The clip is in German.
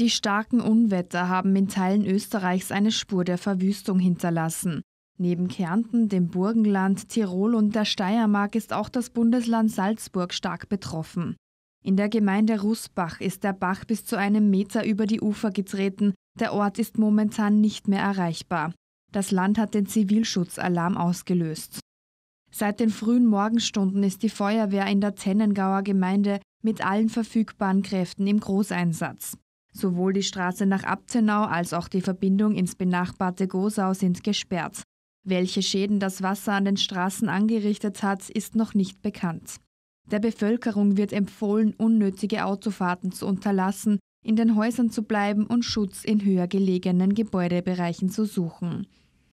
Die starken Unwetter haben in Teilen Österreichs eine Spur der Verwüstung hinterlassen. Neben Kärnten, dem Burgenland, Tirol und der Steiermark ist auch das Bundesland Salzburg stark betroffen. In der Gemeinde Rußbach ist der Bach bis zu einem Meter über die Ufer getreten. Der Ort ist momentan nicht mehr erreichbar. Das Land hat den Zivilschutzalarm ausgelöst. Seit den frühen Morgenstunden ist die Feuerwehr in der Tennengauer Gemeinde mit allen verfügbaren Kräften im Großeinsatz. Sowohl die Straße nach Abtenau als auch die Verbindung ins benachbarte Gosau sind gesperrt. Welche Schäden das Wasser an den Straßen angerichtet hat, ist noch nicht bekannt. Der Bevölkerung wird empfohlen, unnötige Autofahrten zu unterlassen, in den Häusern zu bleiben und Schutz in höher gelegenen Gebäudebereichen zu suchen.